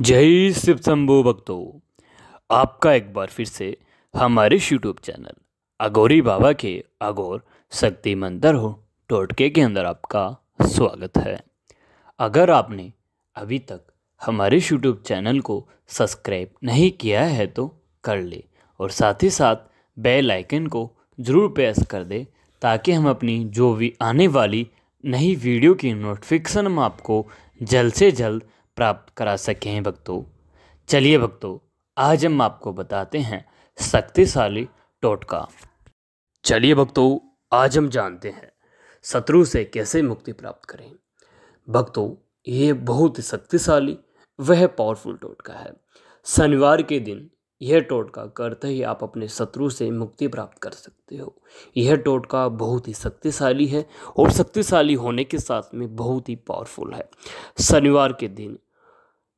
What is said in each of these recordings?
जय शिव शंभु भक्तों आपका एक बार फिर से हमारे यूट्यूब चैनल अगोरी बाबा के अगोर शक्ति मंदिर हो टोटके के अंदर आपका स्वागत है अगर आपने अभी तक हमारे यूट्यूब चैनल को सब्सक्राइब नहीं किया है तो कर ले और साथ ही साथ बेल आइकन को ज़रूर प्रेस कर दे ताकि हम अपनी जो भी आने वाली नई वीडियो की नोटिफिकेशन हम आपको जल्द से जल्द प्राप्त करा सके हैं भक्तों चलिए भक्तों आज हम आपको बताते हैं शक्तिशाली टोटका चलिए भक्तों आज हम जानते हैं शत्रु से कैसे मुक्ति प्राप्त करें भक्तों ये बहुत ही शक्तिशाली वह पावरफुल टोटका है शनिवार के दिन यह टोटका करते ही आप अपने शत्रु से मुक्ति प्राप्त कर सकते हो यह टोटका बहुत ही शक्तिशाली है और शक्तिशाली होने के साथ में बहुत ही पावरफुल है शनिवार के दिन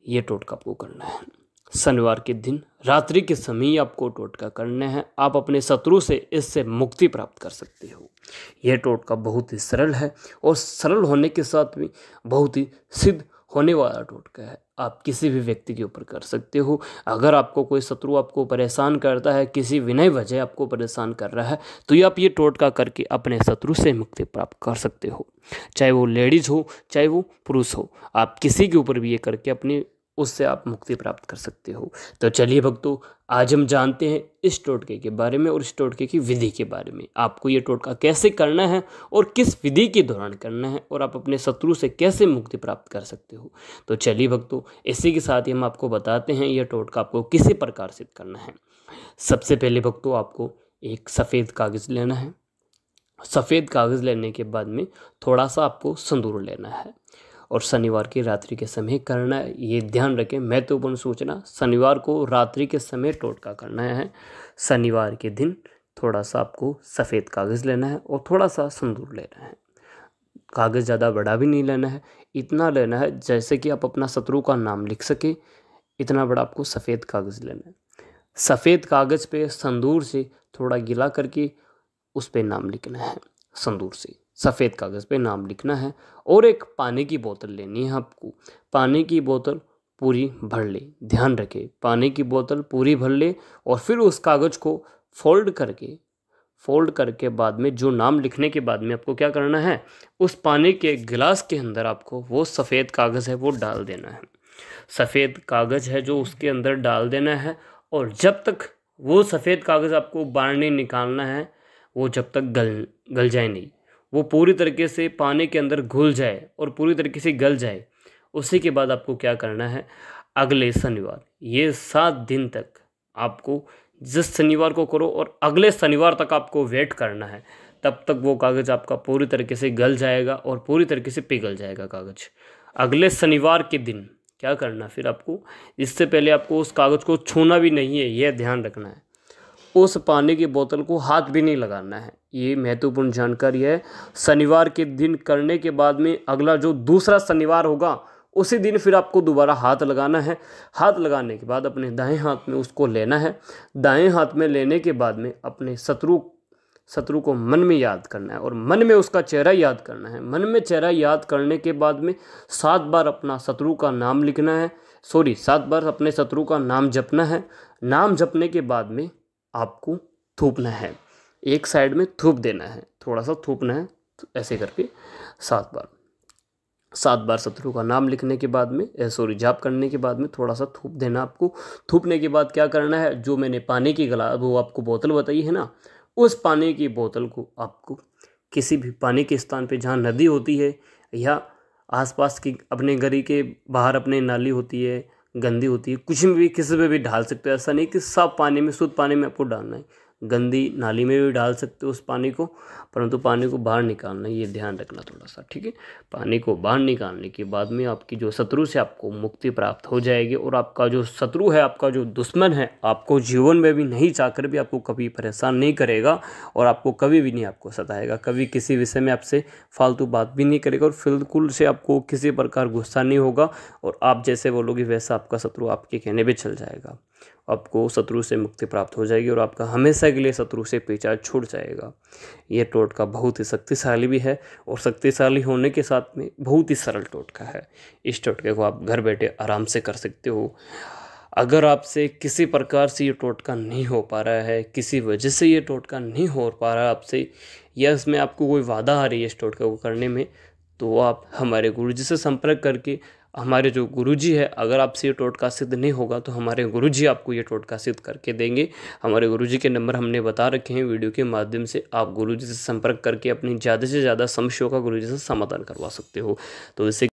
ये टोटका आपको करना है शनिवार के दिन रात्रि के समय आपको टोटका करना है आप अपने शत्रु से इससे मुक्ति प्राप्त कर सकते हो यह टोटका बहुत ही सरल है और सरल होने के साथ भी बहुत ही सिद्ध होने वाला टोटका है आप किसी भी व्यक्ति के ऊपर कर सकते हो अगर आपको कोई शत्रु आपको परेशान करता है किसी विनय वजह आपको परेशान कर रहा है तो ये आप ये टोटका करके अपने शत्रु से मुक्ति प्राप्त कर सकते हो चाहे वो लेडीज हो चाहे वो पुरुष हो आप किसी के ऊपर भी ये करके अपनी उससे आप मुक्ति प्राप्त कर सकते हो तो चलिए भक्तों आज हम जानते हैं इस टोटके के बारे में और इस टोटके की विधि के बारे में आपको ये टोटका कैसे करना है और किस विधि के दौरान करना है और आप अपने शत्रु से कैसे मुक्ति प्राप्त कर सकते हो तो चलिए भक्तों इसी के साथ ही हम आपको बताते हैं यह टोटका आपको किसी प्रकार से करना है सबसे पहले भक्तों आपको एक सफ़ेद कागज़ लेना है सफ़ेद कागज़ लेने के बाद में थोड़ा सा आपको संदूर लेना है और शनिवार की रात्रि के समय करना है ये ध्यान रखें महत्वपूर्ण सूचना शनिवार को रात्रि के समय टोटका करना है शनिवार के दिन थोड़ा सा आपको सफ़ेद कागज़ लेना है और थोड़ा सा संदूर लेना है कागज़ ज़्यादा बड़ा भी नहीं लेना है इतना लेना है जैसे कि आप अपना शत्रु का नाम लिख सके इतना बड़ा आपको सफ़ेद कागज़ लेना है सफ़ेद कागज़ पे संदूर से थोड़ा गीला करके उस पर नाम लिखना है संदूर से सफ़ेद कागज़ पे नाम लिखना है और एक पानी की बोतल लेनी है आपको पानी की बोतल पूरी भर ले ध्यान रखें पानी की बोतल पूरी भर ले और फिर उस कागज़ को फोल्ड करके फोल्ड करके बाद में जो नाम लिखने के बाद में आपको क्या करना है उस पानी के गिलास के अंदर आपको वो सफ़ेद कागज़ है वो डाल देना है सफ़ेद कागज़ है जो उसके अंदर डाल देना है और जब तक वो सफ़ेद कागज़ आपको बाहर नहीं निकालना है वो जब तक गल गल जाए नहीं वो पूरी तरीके से पानी के अंदर घुल जाए और पूरी तरीके से गल जाए उसी के बाद आपको क्या करना है अगले शनिवार ये सात दिन तक आपको जिस शनिवार को करो और अगले शनिवार तक आपको वेट करना है तब तक वो कागज़ आपका पूरी तरीके से गल जाएगा और पूरी तरीके से पिघल जाएगा कागज़ अगले शनिवार के दिन क्या करना फिर आपको इससे पहले आपको उस कागज़ को छूना भी नहीं है यह ध्यान रखना है उस पानी की बोतल को हाथ भी नहीं लगाना है ये महत्वपूर्ण जानकारी है शनिवार के दिन करने के बाद में अगला जो दूसरा शनिवार होगा उसी दिन फिर आपको दोबारा हाथ लगाना है हाथ लगाने के बाद अपने दाएं हाथ में उसको लेना है दाएं हाथ में लेने के बाद में अपने शत्रु शत्रु को मन में याद करना है और मन में उसका चेहरा याद करना है मन में चेहरा याद करने के बाद में सात बार अपना शत्रु का नाम लिखना है सॉरी सात बार अपने शत्रु का नाम जपना है नाम जपने के बाद में आपको थूपना है एक साइड में थूप देना है थोड़ा सा थूपना है तो ऐसे करके सात बार सात बार शत्रु का नाम लिखने के बाद में सॉरी जाप करने के बाद में थोड़ा सा थूप देना आपको थूपने के बाद क्या करना है जो मैंने पानी की गला वो आपको बोतल बताई है ना उस पानी की बोतल को आपको किसी भी पानी के स्थान पे जहाँ नदी होती है या आसपास की अपने गली के बाहर अपने नाली होती है गंदी होती है कुछ भी किसी में भी डाल सकते हो ऐसा नहीं कि सब पानी में शुद्ध पानी में आपको डालना है गंदी नाली में भी डाल सकते हो उस पानी को परंतु पानी को बाहर निकालना ये ध्यान रखना थोड़ा सा ठीक है पानी को बाहर निकालने के बाद में आपकी जो शत्रु से आपको मुक्ति प्राप्त हो जाएगी और आपका जो शत्रु है आपका जो दुश्मन है आपको जीवन में भी नहीं चाहकर भी आपको कभी परेशान नहीं करेगा और आपको कभी भी नहीं आपको सताएगा कभी किसी विषय में आपसे फालतू बात भी नहीं करेगा और फिलकुल से आपको किसी प्रकार गुस्सा नहीं होगा और आप जैसे बोलोगे वैसा आपका शत्रु आपके कहने पर चल जाएगा आपको शत्रु से मुक्ति प्राप्त हो जाएगी और आपका हमेशा के लिए शत्रु से पीछा छूट जाएगा ये टोटका बहुत ही शक्तिशाली भी है और शक्तिशाली होने के साथ में बहुत ही सरल टोटका है इस टोटके को आप घर बैठे आराम से कर सकते हो अगर आपसे किसी प्रकार से ये टोटका नहीं हो पा रहा है किसी वजह से ये टोटका नहीं हो पा रहा है आपसे या इसमें आपको कोई वादा आ रही है इस टोटका को करने में तो आप हमारे गुरु जी से संपर्क करके हमारे जो गुरुजी है अगर आपसे ये टोटका सिद्ध नहीं होगा तो हमारे गुरुजी आपको ये टोटका सिद्ध करके देंगे हमारे गुरुजी के नंबर हमने बता रखे हैं वीडियो के माध्यम से आप गुरुजी से संपर्क करके अपनी ज़्यादा से ज़्यादा समस्याओं का गुरुजी से समाधान करवा सकते हो तो इससे